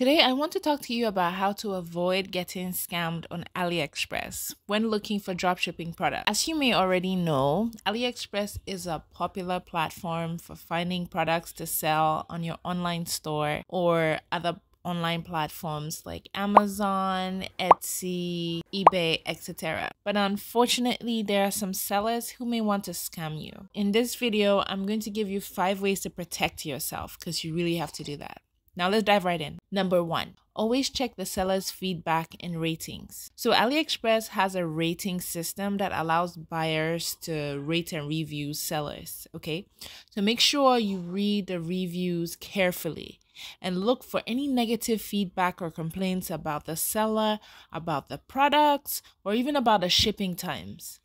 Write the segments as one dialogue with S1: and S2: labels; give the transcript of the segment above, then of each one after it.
S1: Today, I want to talk to you about how to avoid getting scammed on AliExpress when looking for dropshipping products. As you may already know, AliExpress is a popular platform for finding products to sell on your online store or other online platforms like Amazon, Etsy, eBay, etc. But unfortunately, there are some sellers who may want to scam you. In this video, I'm going to give you five ways to protect yourself because you really have to do that. Now let's dive right in. Number one, always check the seller's feedback and ratings. So AliExpress has a rating system that allows buyers to rate and review sellers, okay? So make sure you read the reviews carefully and look for any negative feedback or complaints about the seller, about the products, or even about the shipping times.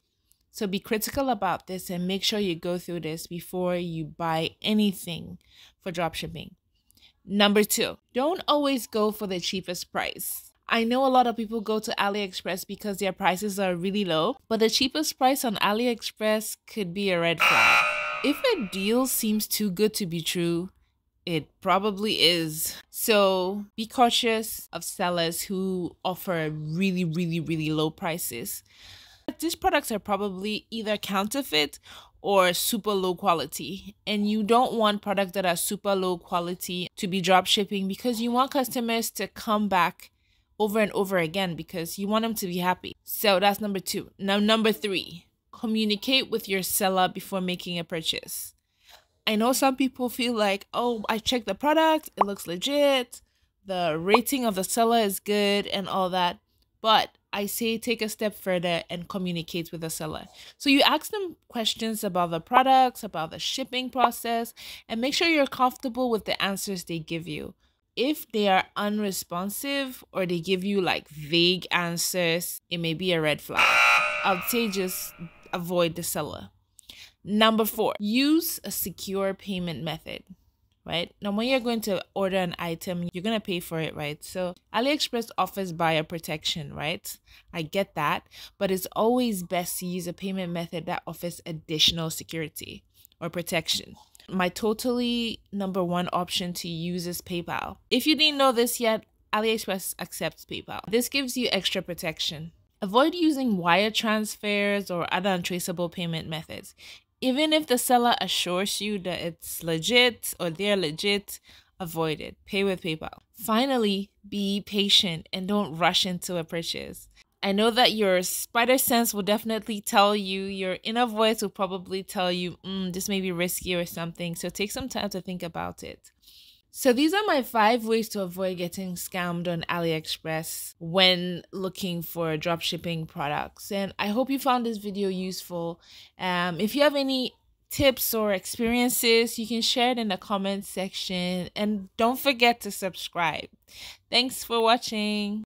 S1: So be critical about this and make sure you go through this before you buy anything for dropshipping. Number two, don't always go for the cheapest price. I know a lot of people go to AliExpress because their prices are really low, but the cheapest price on AliExpress could be a red flag. If a deal seems too good to be true, it probably is. So be cautious of sellers who offer really, really, really low prices. These products are probably either counterfeit or super low quality. And you don't want products that are super low quality to be drop shipping because you want customers to come back over and over again because you want them to be happy. So that's number two. Now, number three, communicate with your seller before making a purchase. I know some people feel like, oh, I checked the product, it looks legit, the rating of the seller is good, and all that. But I say take a step further and communicate with the seller. So you ask them questions about the products, about the shipping process, and make sure you're comfortable with the answers they give you. If they are unresponsive or they give you like vague answers, it may be a red flag. I'd say just avoid the seller. Number four, use a secure payment method right? Now, when you're going to order an item, you're going to pay for it, right? So, AliExpress offers buyer protection, right? I get that, but it's always best to use a payment method that offers additional security or protection. My totally number one option to use is PayPal. If you didn't know this yet, AliExpress accepts PayPal. This gives you extra protection. Avoid using wire transfers or other untraceable payment methods even if the seller assures you that it's legit or they're legit, avoid it. Pay with PayPal. Finally, be patient and don't rush into a purchase. I know that your spider sense will definitely tell you, your inner voice will probably tell you, mm, this may be risky or something. So take some time to think about it. So these are my five ways to avoid getting scammed on AliExpress when looking for dropshipping products. And I hope you found this video useful. Um, if you have any tips or experiences, you can share it in the comment section. And don't forget to subscribe. Thanks for watching.